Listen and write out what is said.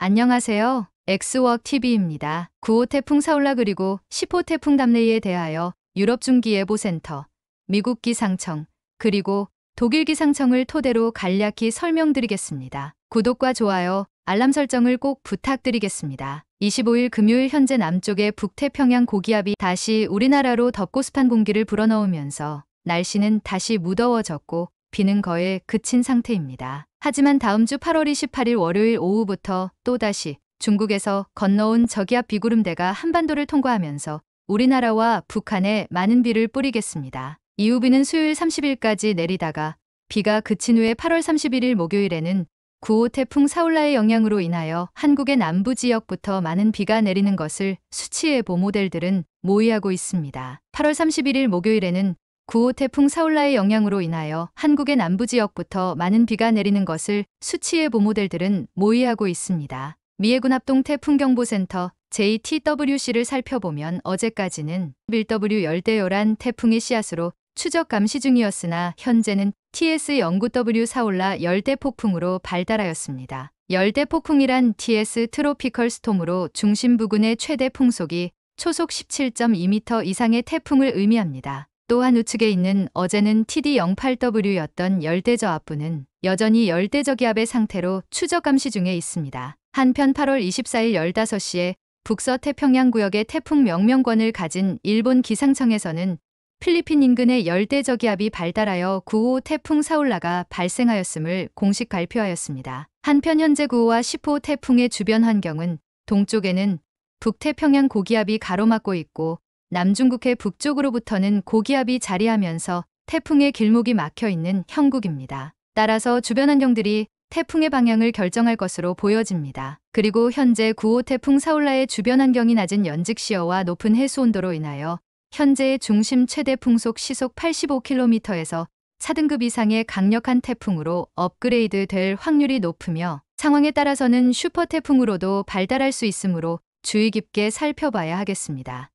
안녕하세요. 엑스워크 TV입니다. 9호 태풍 사울라 그리고 10호 태풍 담레이에 대하여 유럽 중기예보센터, 미국 기상청, 그리고 독일 기상청을 토대로 간략히 설명드리겠습니다. 구독과 좋아요, 알람 설정을 꼭 부탁드리겠습니다. 25일 금요일 현재 남쪽의 북태평양 고기압이 다시 우리나라로 덥고 습한 공기를 불어넣으면서 날씨는 다시 무더워졌고 비는 거의 그친 상태입니다. 하지만 다음 주 8월 28일 월요일 오후부터 또다시 중국에서 건너온 저기압 비구름대가 한반도를 통과하면서 우리나라와 북한에 많은 비를 뿌리겠습니다. 이후 비는 수요일 30일까지 내리다가 비가 그친 후에 8월 31일 목요일에는 9호 태풍 사울라의 영향으로 인하여 한국의 남부 지역부터 많은 비가 내리는 것을 수치예보 모델들은 모의하고 있습니다. 8월 31일 목요일에는 9호 태풍 사울라의 영향으로 인하여 한국의 남부 지역부터 많은 비가 내리는 것을 수치의 보모델들은 모의하고 있습니다. 미해군 합동 태풍경보센터 JTWC를 살펴보면 어제까지는 1W 열대 요란 태풍의 씨앗으로 추적 감시 중이었으나 현재는 TS09W 사올라 열대 폭풍으로 발달하였습니다. 열대 폭풍이란 TS 트로피컬 스톰으로 중심 부근의 최대 풍속이 초속 17.2m 이상의 태풍을 의미합니다. 또한 우측에 있는 어제는 TD08W였던 열대저압부는 여전히 열대저기압의 상태로 추적 감시 중에 있습니다. 한편 8월 24일 15시에 북서 태평양 구역의 태풍 명명권을 가진 일본 기상청에서는 필리핀 인근의 열대저기압이 발달하여 9호 태풍 사울라가 발생하였음을 공식 발표하였습니다. 한편 현재 9호와 10호 태풍의 주변 환경은 동쪽에는 북태평양 고기압이 가로막고 있고 남중국해 북쪽으로부터는 고기압이 자리하면서 태풍의 길목이 막혀 있는 형국입니다. 따라서 주변 환경들이 태풍의 방향을 결정할 것으로 보여집니다. 그리고 현재 9호 태풍 사울라의 주변 환경이 낮은 연직 시어와 높은 해수 온도로 인하여 현재의 중심 최대 풍속 시속 85km에서 차등급 이상의 강력한 태풍으로 업그레이드 될 확률이 높으며 상황에 따라서는 슈퍼 태풍으로도 발달할 수 있으므로 주의 깊게 살펴봐야 하겠습니다.